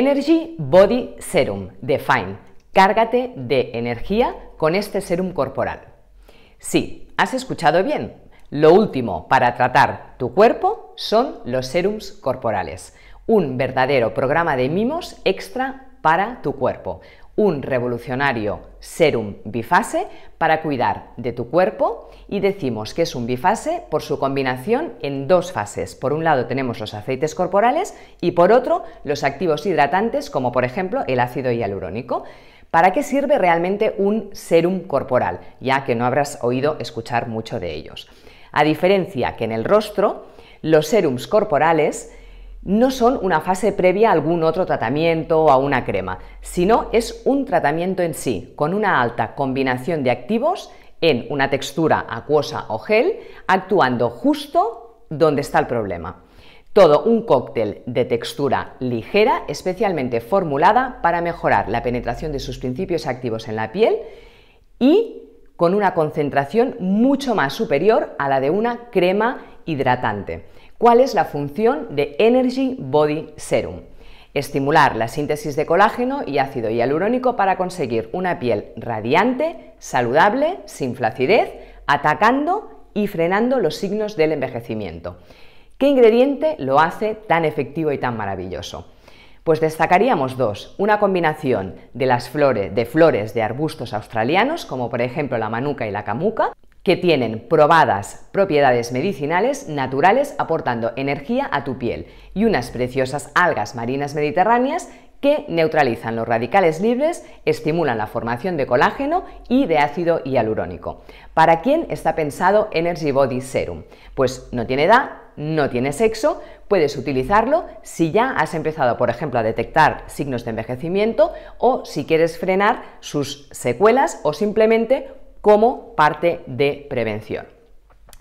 Energy Body Serum Define. Cárgate de energía con este serum corporal. Sí, has escuchado bien. Lo último para tratar tu cuerpo son los serums corporales. Un verdadero programa de mimos extra para tu cuerpo un revolucionario serum bifase para cuidar de tu cuerpo y decimos que es un bifase por su combinación en dos fases. Por un lado tenemos los aceites corporales y por otro los activos hidratantes como por ejemplo el ácido hialurónico. ¿Para qué sirve realmente un serum corporal? Ya que no habrás oído escuchar mucho de ellos. A diferencia que en el rostro, los serums corporales no son una fase previa a algún otro tratamiento o a una crema, sino es un tratamiento en sí, con una alta combinación de activos en una textura acuosa o gel, actuando justo donde está el problema. Todo un cóctel de textura ligera, especialmente formulada para mejorar la penetración de sus principios activos en la piel y con una concentración mucho más superior a la de una crema hidratante. ¿Cuál es la función de Energy Body Serum? Estimular la síntesis de colágeno y ácido hialurónico para conseguir una piel radiante, saludable, sin flacidez, atacando y frenando los signos del envejecimiento. ¿Qué ingrediente lo hace tan efectivo y tan maravilloso? Pues destacaríamos dos, una combinación de las flores, de flores de arbustos australianos, como por ejemplo la manuca y la camuca, que tienen probadas propiedades medicinales naturales aportando energía a tu piel y unas preciosas algas marinas mediterráneas que neutralizan los radicales libres, estimulan la formación de colágeno y de ácido hialurónico. ¿Para quién está pensado Energy Body Serum? Pues no tiene edad, no tiene sexo, puedes utilizarlo si ya has empezado, por ejemplo, a detectar signos de envejecimiento o si quieres frenar sus secuelas o simplemente como parte de prevención.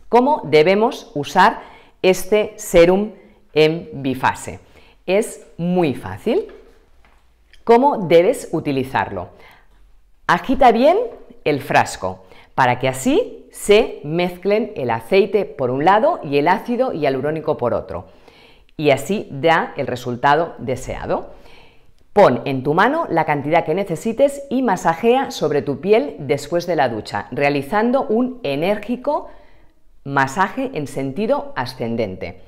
¿Cómo debemos usar este serum en bifase? Es muy fácil. ¿Cómo debes utilizarlo? Agita bien el frasco para que así se mezclen el aceite por un lado y el ácido hialurónico por otro. Y así da el resultado deseado. Pon en tu mano la cantidad que necesites y masajea sobre tu piel después de la ducha, realizando un enérgico masaje en sentido ascendente.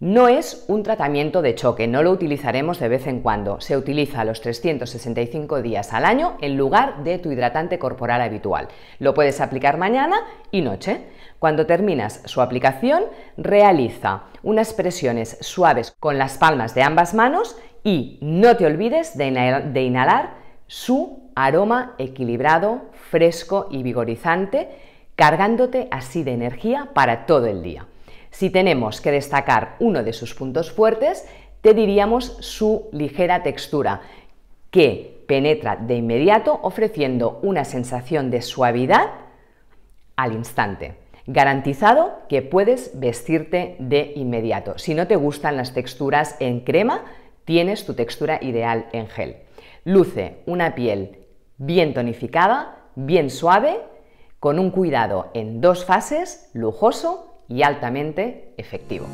No es un tratamiento de choque, no lo utilizaremos de vez en cuando. Se utiliza los 365 días al año en lugar de tu hidratante corporal habitual. Lo puedes aplicar mañana y noche. Cuando terminas su aplicación, realiza unas presiones suaves con las palmas de ambas manos y no te olvides de, inhalar, su aroma equilibrado, fresco y vigorizante, cargándote así de energía para todo el día. Si tenemos que destacar uno de sus puntos fuertes, te diríamos su ligera textura, que penetra de inmediato ofreciendo una sensación de suavidad al instante garantizado que puedes vestirte de inmediato. Si no te gustan las texturas en crema, tienes tu textura ideal en gel. Luce una piel bien tonificada, bien suave, con un cuidado en dos fases, lujoso y altamente efectivo.